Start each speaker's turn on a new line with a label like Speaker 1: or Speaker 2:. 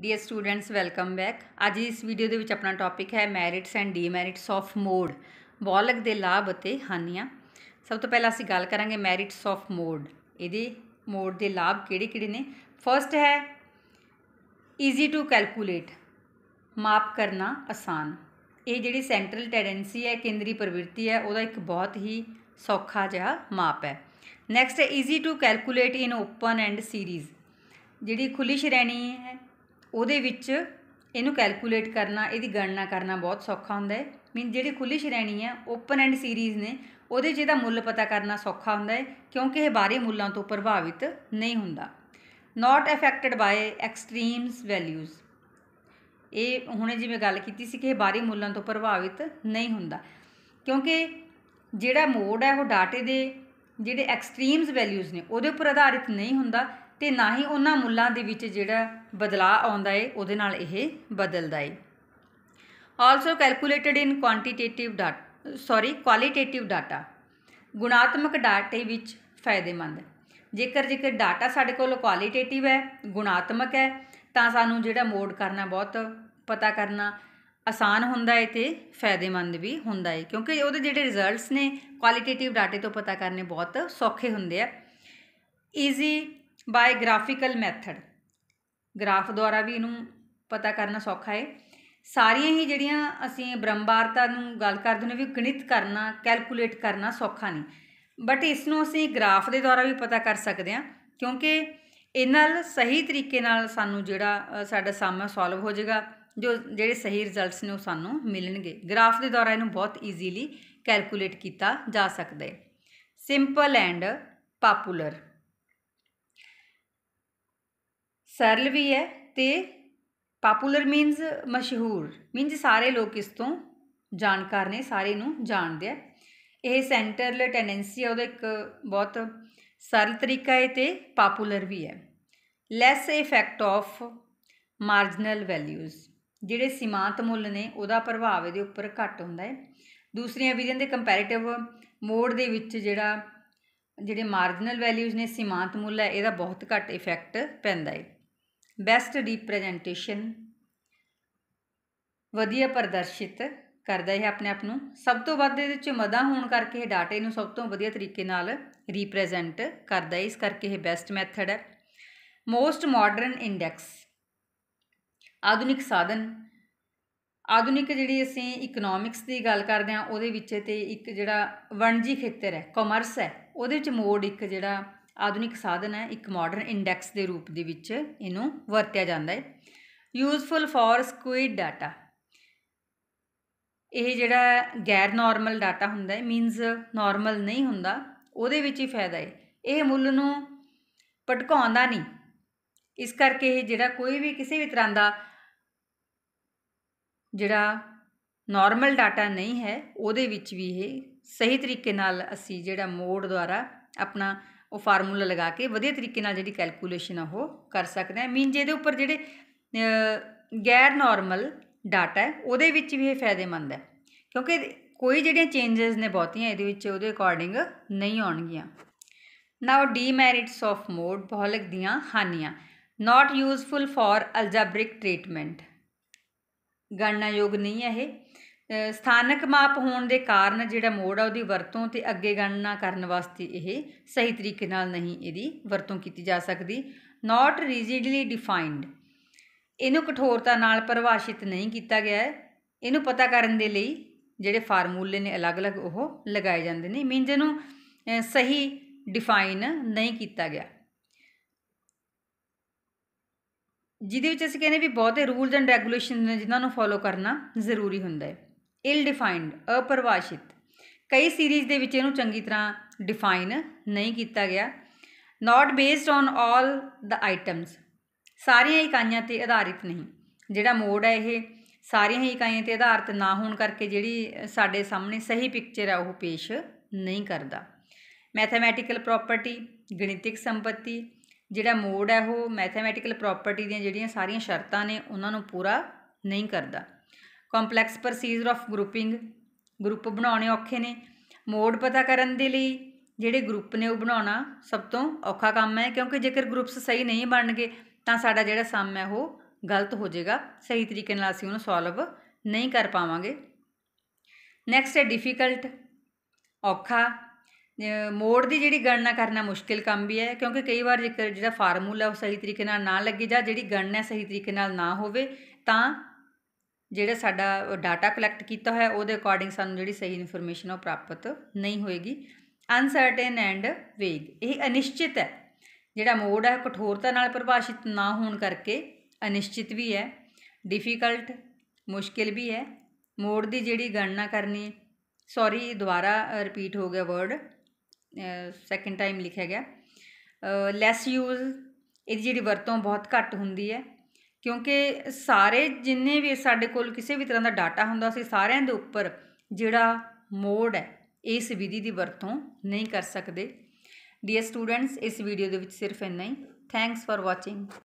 Speaker 1: dear students welcome back ਅੱਜ ਇਸ video ਦੇ ਵਿੱਚ ਆਪਣਾ ਟੌਪਿਕ ਹੈ merits and demerits of mode ਬੋਲਕ ਦੇ ਲਾਭ ਅਤੇ ਹਾਨੀਆਂ ਸਭ ਤੋਂ ਪਹਿਲਾਂ ਅਸੀਂ ਗੱਲ ਕਰਾਂਗੇ ਮੈਰਿਟਸ ਆਫ ਮੋਡ ਇਹਦੇ ਮੋਡ ਦੇ ਲਾਭ ਕਿਹੜੇ-ਕਿਹੜੇ ਨੇ ਫਰਸਟ ਹੈ ਈਜ਼ੀ ਟੂ ਕੈਲਕੂਲੇਟ ਮਾਪ ਕਰਨਾ ਆਸਾਨ ਇਹ ਜਿਹੜੀ ਸੈਂਟਰਲ ਟੈਂਡੈਂਸੀ ਹੈ ਕੇਂਦਰੀ ਪ੍ਰਵਿਰਤੀ ਹੈ ਉਹਦਾ ਇੱਕ ਬਹੁਤ ਹੀ ਸੌਖਾ ਜਿਹਾ ਮਾਪ ਹੈ ਨੈਕਸਟ ਹੈ easy to calculate in open end series ਜਿਹੜੀ ਖੁੱਲੀ ਸ਼੍ਰੇਣੀ ਹੈ ਉਹਦੇ ਵਿੱਚ ਇਹਨੂੰ ਕੈਲਕੂਲੇਟ ਕਰਨਾ ਇਹਦੀ ਗਣਨਾ ਕਰਨਾ ਬਹੁਤ ਸੌਖਾ ਹੁੰਦਾ ਹੈ ਮੀਨ ਜਿਹੜੀ ਖੁੱਲੀ ਸ਼੍ਰੇਣੀ ਹੈ ਓਪਨ ਐਂਡ ਸੀਰੀਜ਼ ਨੇ ਉਹਦੇ ਜਿਹਦਾ ਮੁੱਲ ਪਤਾ ਕਰਨਾ ਸੌਖਾ ਹੁੰਦਾ ਹੈ ਕਿਉਂਕਿ ਇਹ ਬਾਹਰੀ ਮੁੱਲਾਂ ਤੋਂ ਪ੍ਰਭਾਵਿਤ ਨਹੀਂ ਹੁੰਦਾ not affected by extremes values ਇਹ ਹੁਣੇ ਜਿਵੇਂ ਗੱਲ ਕੀਤੀ ਸੀ ਕਿ ਇਹ ਬਾਹਰੀ ਮੁੱਲਾਂ ਤੋਂ ਪ੍ਰਭਾਵਿਤ ਨਹੀਂ ਹੁੰਦਾ ਕਿਉਂਕਿ ਜਿਹੜਾ ਮੋਡ ਹੈ ਉਹ ਡਾਟੇ ਦੇ ਜਿਹੜੇ ਐਕਸਟ੍ਰੀਮਸ ਵੈਲਿਊਜ਼ ਨੇ ਉਹਦੇ ਉੱਪਰ ਆਧਾਰਿਤ ਨਹੀਂ ਹੁੰਦਾ ਤੇ ਨਾ ਹੀ ਉਹਨਾਂ ਮੁੱਲਾਂ ਦੇ ਵਿੱਚ ਜਿਹੜਾ ਬਦਲਾਅ ਆਉਂਦਾ ਏ ਉਹਦੇ ਨਾਲ ਇਹ ਬਦਲਦਾ ਏ also calculated in quantitative data sorry qualitative data ਗੁਣਾਤਮਕ ਡਾਟੇ ਵਿੱਚ ਫਾਇਦੇਮੰਦ ਜੇਕਰ ਜੇਕਰ ਡਾਟਾ ਸਾਡੇ ਕੋਲ ਕੁਆਲੀਟੇਟਿਵ ਹੈ ਗੁਣਾਤਮਕ ਹੈ ਤਾਂ ਸਾਨੂੰ ਜਿਹੜਾ ਮੋਡ ਕਰਨਾ ਬਹੁਤ ਪਤਾ ਕਰਨਾ ਆਸਾਨ ਹੁੰਦਾ ਹੈ ਤੇ ਫਾਇਦੇਮੰਦ ਵੀ ਹੁੰਦਾ ਹੈ ਕਿਉਂਕਿ ਉਹਦੇ ਜਿਹੜੇ ਰਿਜ਼ਲਟਸ ਨੇ ਕੁਆਲੀਟੇਟਿਵ ਡਾਟੇ ਤੋਂ ਪਤਾ ਕਰਨੇ ਬਹੁਤ ਸੌਖੇ ਹੁੰਦੇ ਆ ਈਜ਼ੀ ਬਾਇਓਗ੍ਰਾਫੀਕਲ ਮੈਥਡ ਗ੍ਰਾਫ ਦੁਆਰਾ ਵੀ ਇਹਨੂੰ ਪਤਾ ਕਰਨਾ ਸੌਖਾ ਹੈ ਸਾਰੀਆਂ ਹੀ ਜਿਹੜੀਆਂ ਅਸੀਂ ਬ੍ਰਹਮਵਾਰਤਾ ਨੂੰ ਗੱਲ ਕਰਦੇ ਨੇ ਵੀ ਗਣਿਤ ਕਰਨਾ ਕੈਲਕੂਲੇਟ ਕਰਨਾ ਸੌਖਾ ਨਹੀਂ ਬਟ ਇਸ ਨੂੰ ਅਸੀਂ ਗ੍ਰਾਫ ਦੇ ਦੁਆਰਾ ਵੀ ਪਤਾ ਕਰ ਸਕਦੇ ਹਾਂ ਕਿਉਂਕਿ ਇਹ ਨਾਲ ਸਹੀ ਤਰੀਕੇ ਨਾਲ ਸਾਨੂੰ ਜਿਹੜਾ ਸਾਡਾ ਸਮਾ ਸੋਲਵ ਹੋ ਜਾਏਗਾ ਜੋ ਜਿਹੜੇ ਸਹੀ ਰਿਜ਼ਲਟਸ ਨੇ ਉਹ ਸਾਨੂੰ ਮਿਲਣਗੇ ਗ੍ਰਾਫ ਦੇ ਦੁਆਰਾ ਇਹਨੂੰ ਬਹੁਤ ਈਜ਼ੀਲੀ ਕੈਲਕੂਲੇਟ ਕੀਤਾ ਜਾ ਸਕਦਾ ਹੈ ਸਿੰਪਲ ਐਂਡ ਪਪੂਲਰ ਸਰਲ ਵੀ ਹੈ ਤੇ ਪਾਪੂਲਰ ਮੀਨਸ ਮਸ਼ਹੂਰ ਮੀਨਸ ਸਾਰੇ ਲੋਕ ਇਸ ਤੋਂ ਜਾਣਕਾਰ ਨੇ ਸਾਰੇ ਨੂੰ ਜਾਣਦੇ ਆ ਇਹ ਸੈਂਟਰਲ ਟੈਂਡੈਂਸੀ ਆ ਉਹਦਾ ਇੱਕ ਬਹੁਤ ਸਰਲ ਤਰੀਕਾ ਹੈ ਤੇ ਪਾਪੂਲਰ ਵੀ ਹੈ less effect of marginal values ਜਿਹੜੇ ਸੀਮਾਂਤ ਮੁੱਲ ਨੇ ਉਹਦਾ ਪ੍ਰਭਾਵ ਇਹਦੇ ਉੱਪਰ ਘੱਟ ਹੁੰਦਾ ਹੈ ਦੂਸਰੀਆਂ ਵਿਧੀਆਂ ਦੇ ਕੰਪੈਰੀਟਿਵ ਮੋਡ ਦੇ ਵਿੱਚ ਜਿਹੜਾ ਜਿਹੜੇ ਮਾਰਜਨਲ ਵੈਲਿਊਜ਼ ਨੇ ਸੀਮਾਂਤ ਮੁੱਲ ਹੈ ਇਹਦਾ ਬਹੁਤ ਘੱਟ ਇਫੈਕਟ ਪੈਂਦਾ ਹੈ ਬੈਸਟ ਰਿਪਰੈਜ਼ੈਂਟੇਸ਼ਨ ਵਧੀਆ ਪ੍ਰਦਰਸ਼ਿਤ ਕਰਦਾ ਹੈ ਆਪਣੇ ਆਪ ਨੂੰ ਸਭ ਤੋਂ ਵੱਧ ਇਹਦੇ ਵਿੱਚ ਮਦਾ ਹੋਣ ਕਰਕੇ ਇਹ ਡਾਟੇ ਨੂੰ ਸਭ ਤੋਂ ਵਧੀਆ ਤਰੀਕੇ ਨਾਲ ਰਿਪਰੈਜ਼ੈਂਟ ਕਰਦਾ ਹੈ ਇਸ ਕਰਕੇ ਇਹ ਬੈਸਟ ਮੈਥਡ ਹੈ ਮੋਸਟ ਮਾਡਰਨ ਇੰਡੈਕਸ ਆਧੁਨਿਕ ਸਾਧਨ ਆਧੁਨਿਕ ਜਿਹੜੀ ਅਸੀਂ ਇਕਨੋਮਿਕਸ ਦੀ ਗੱਲ ਕਰਦੇ ਹਾਂ ਉਹਦੇ ਵਿੱਚ ਤੇ ਇੱਕ ਜਿਹੜਾ ਵਣਜੀ ਖੇਤਰ ਹੈ ਕਮਰਸ ਹੈ ਉਹਦੇ ਵਿੱਚ ਮੋਡ ਇੱਕ ਜਿਹੜਾ ਆਧੁਨਿਕ ਸਾਧਨ ਹੈ ਇੱਕ ਮਾਡਰਨ ਇੰਡੈਕਸ ਦੇ ਰੂਪ ਦੇ ਵਿੱਚ ਇਹਨੂੰ ਵਰਤਿਆ ਜਾਂਦਾ ਹੈ ਯੂਸਫੁਲ ਫॉर ਸਕੁਇਡ ਡਾਟਾ ਇਹ ਜਿਹੜਾ ਗੈਰ ਨਾਰਮਲ ਡਾਟਾ ਹੁੰਦਾ ਹੈ ਮੀਨਸ ਨਾਰਮਲ ਨਹੀਂ ਹੁੰਦਾ ਉਹਦੇ ਵਿੱਚ ਹੀ ਫਾਇਦਾ ਹੈ ਇਹ ਮੁੱਲ ਨੂੰ ਪਟਕਾਉਂਦਾ ਨਹੀਂ ਇਸ ਕਰਕੇ ਇਹ ਜਿਹੜਾ ਕੋਈ ਵੀ ਕਿਸੇ ਵੀ ਤਰ੍ਹਾਂ ਦਾ ਜਿਹੜਾ ਨਾਰਮਲ ਡਾਟਾ ਨਹੀਂ ਹੈ ਉਹਦੇ ਵਿੱਚ ਵੀ ਇਹ ਸਹੀ ਤਰੀਕੇ ਨਾਲ ਅਸੀਂ ਜਿਹੜਾ ਮੋਡ ਦੁਆਰਾ ਆਪਣਾ ਉਹ ਫਾਰਮੂਲਾ ਲਗਾ ਕੇ ਵਧੀਆ ਤਰੀਕੇ ਨਾਲ ਜਿਹੜੀ ਕੈਲਕੂਲੇਸ਼ਨ ਆ ਉਹ ਕਰ ਸਕਦੇ ਆ ਮੀਨ ਜਿਹਦੇ ਉੱਪਰ ਜਿਹੜੇ ਗੈਰ ਨਾਰਮਲ ਡਾਟਾ ਹੈ ਉਹਦੇ ਵਿੱਚ ਵੀ ਇਹ ਫਾਇਦੇਮੰਦ ਹੈ ਕਿਉਂਕਿ ਕੋਈ ਜਿਹੜੀਆਂ ਚੇਂजेस ਨੇ ਬਹੁਤੀਆਂ ਇਹਦੇ ਵਿੱਚ ਉਹਦੇ ਅਕੋਰਡਿੰਗ ਨਹੀਂ ਆਉਣਗੀਆਂ ਨਾਓ ਡੀਮੈਰਿਟਸ ਆਫ ਮੋਡ ਬਹੁਲਕ ਦੀਆਂ ਹਾਨੀਆਂ not useful for algebraic treatment ਗਣਨਾ ਯੋਗ ਨਹੀਂ ਹੈ ਇਹ ਸਥਾਨਕ ਮਾਪ ਹੋਣ ਦੇ ਕਾਰਨ ਜਿਹੜਾ ਮੋੜ ਆ ਉਹਦੀ ਵਰਤੋਂ ਤੇ ਅੱਗੇ ਗਣਨਾ ਕਰਨ ਵਾਸਤੇ ਇਹ ਸਹੀ ਤਰੀਕੇ ਨਾਲ ਨਹੀਂ ਇਹਦੀ ਵਰਤੋਂ ਕੀਤੀ ਜਾ ਸਕਦੀ ਨਾਟ ਰਿਜਿਡਲੀ ਡਿਫਾਈਨਡ ਇਹਨੂੰ ਕਠੋਰਤਾ ਨਾਲ ਪਰਿਭਾਸ਼ਿਤ ਨਹੀਂ ਕੀਤਾ ਗਿਆ ਹੈ ਇਹਨੂੰ ਪਤਾ ਕਰਨ ਦੇ ਲਈ ਜਿਹੜੇ ਫਾਰਮੂਲੇ ਨੇ ਅਲੱਗ-ਅਲੱਗ ਉਹ ਲਗਾਏ ਜਾਂਦੇ ਨੇ ਮੀਨਜ਼ ਇਹਨੂੰ ਸਹੀ ਡਿਫਾਈਨ ਨਹੀਂ ਕੀਤਾ ਗਿਆ ਜਿਹਦੇ ਵਿੱਚ ਅਸੀਂ ਕਹਿੰਦੇ ਵੀ ਬਹੁਤੇ ਰੂਲਸ ਐਂਡ ਰੈਗੂਲੇਸ਼ਨ ਨੇ ਜਿਨ੍ਹਾਂ ਨੂੰ ਫੋਲੋ ਕਰਨਾ ਜ਼ਰੂਰੀ ਹੁੰਦਾ ਹੈ ਇਲ ਡਿਫਾਈਨਡ ਅਪਰਵਾਸ਼ਿਤ ਕਈ ਸੀਰੀਜ਼ ਦੇ ਵਿੱਚ ਇਹਨੂੰ ਚੰਗੀ ਤਰ੍ਹਾਂ ਡਿਫਾਈਨ ਨਹੀਂ ਕੀਤਾ ਗਿਆ not based on all the items ਸਾਰੀਆਂ ਇਕਾਈਆਂ ਤੇ ਆਧਾਰਿਤ ਨਹੀਂ ਜਿਹੜਾ ਮੋਡ ਹੈ ਇਹ ਸਾਰੀਆਂ ਹੀ ਇਕਾਈਆਂ ਤੇ ਆਧਾਰਿਤ ਨਾ ਹੋਣ ਕਰਕੇ ਜਿਹੜੀ ਸਾਡੇ ਸਾਹਮਣੇ ਸਹੀ ਪਿਕਚਰ ਹੈ ਉਹ ਪੇਸ਼ ਨਹੀਂ ਕਰਦਾ ਮੈਥਮੈਟਿਕਲ ਪ੍ਰੋਪਰਟੀ ਗਣਿਤਿਕ ਸੰਪਤੀ ਜਿਹੜਾ ਮੋਡ ਹੈ ਉਹ ਮੈਥਮੈਟਿਕਲ ਪ੍ਰੋਪਰਟੀ ਦੀਆਂ ਜਿਹੜੀਆਂ ਸਾਰੀਆਂ ਸ਼ਰਤਾਂ ਨੇ ਉਹਨਾਂ ਨੂੰ ਪੂਰਾ ਨਹੀਂ ਕਰਦਾ complex procedure of grouping group ਬਣਾਉਣੇ ਔਖੇ ਨੇ ਮੋਡ ਪਤਾ ਕਰਨ ਦੇ ਲਈ ਜਿਹੜੇ ਗਰੁੱਪ ਨੇ ਉਹ ਬਣਾਉਣਾ ਸਭ ਤੋਂ ਔਖਾ ਕੰਮ ਹੈ ਕਿਉਂਕਿ ਜੇਕਰ ਗਰੁੱਪਸ ਸਹੀ ਨਹੀਂ ਬਣਨਗੇ ਤਾਂ ਸਾਡਾ ਜਿਹੜਾ ਸਮ ਹੈ ਉਹ ਗਲਤ ਹੋ ਜਾਏਗਾ ਸਹੀ ਤਰੀਕੇ ਨਾਲ ਅਸੀਂ ਉਹਨੂੰ ਸੋਲਵ ਨਹੀਂ ਕਰ ਪਾਵਾਂਗੇ ਨੈਕਸਟ ਹੈ ਡਿਫਿਕਲਟ ਔਖਾ ਮੋੜ ਦੀ ਜਿਹੜੀ ਗਣਨਾ ਕਰਨਾ ਮੁਸ਼ਕਿਲ ਕੰਮ ਵੀ ਹੈ ਕਿਉਂਕਿ ਕਈ ਵਾਰ ਜੇਕਰ ਜਿਹੜਾ ਫਾਰਮੂਲਾ ਉਹ ਸਹੀ ਤਰੀਕੇ ਨਾਲ ਨਾ ਲੱਗੇ ਜਾਂ ਜਿਹੜੀ ਗਣਨਾ ਸਹੀ ਤਰੀਕੇ ਨਾਲ ਨਾ ਹੋਵੇ ਤਾਂ ਜਿਹੜਾ ਸਾਡਾ ਡਾਟਾ ਕਲੈਕਟ ਕੀਤਾ ਹੋਇਆ ਉਹਦੇ ਅਕੋਰਡਿੰਗ ਸਾਨੂੰ ਜਿਹੜੀ ਸਹੀ ਇਨਫੋਰਮੇਸ਼ਨ ਉਹ ਪ੍ਰਾਪਤ ਨਹੀਂ ਹੋਏਗੀ ਅਨਸਰਟਨ ਐਂਡ ਵੇਗ ਇਹ ਅਨਿਸ਼ਚਿਤ ਹੈ ਜਿਹੜਾ ਮੋਡ ਹੈ ਕਠੋਰਤਾ ਨਾਲ ਪਰਿਭਾਸ਼ਿਤ ਨਾ ਹੋਣ ਕਰਕੇ ਅਨਿਸ਼ਚਿਤ ਵੀ ਹੈ ਡਿਫਿਕਲਟ ਮੁਸ਼ਕਿਲ ਵੀ ਹੈ ਮੋਡ ਦੀ ਜਿਹੜੀ ਗਣਨਾ ਕਰਨੀ ਸੌਰੀ ਦੁਬਾਰਾ ਰਿਪੀਟ ਹੋ ਗਿਆ ਵਰਡ ਸੈਕਿੰਡ ਟਾਈਮ ਲਿਖਿਆ ਗਿਆ ਲੈਸ ਯੂਜ਼ ਇਹਦੀ ਜਿਹੜੀ ਵਰਤੋਂ ਬਹੁਤ ਘੱਟ ਹੁੰਦੀ ਹੈ ਕਿਉਂਕਿ ਸਾਰੇ ਜਿੰਨੇ ਵੀ ਸਾਡੇ ਕੋਲ ਕਿਸੇ ਵੀ ਤਰ੍ਹਾਂ ਦਾ ਡਾਟਾ ਹੁੰਦਾ ਸੀ ਸਾਰਿਆਂ ਦੇ ਉੱਪਰ ਜਿਹੜਾ ਮੋਡ ਹੈ ਇਸ ਵਿਧੀ ਦੀ ਵਰਤੋਂ ਨਹੀਂ ਕਰ ਸਕਦੇ ਡੀਅਰ ਸਟੂਡੈਂਟਸ ਇਸ ਵੀਡੀਓ ਦੇ ਵਿੱਚ ਸਿਰਫ ਇੰਨਾ ਹੀ ਥੈਂਕਸ ਫਾਰ ਵਾਚਿੰਗ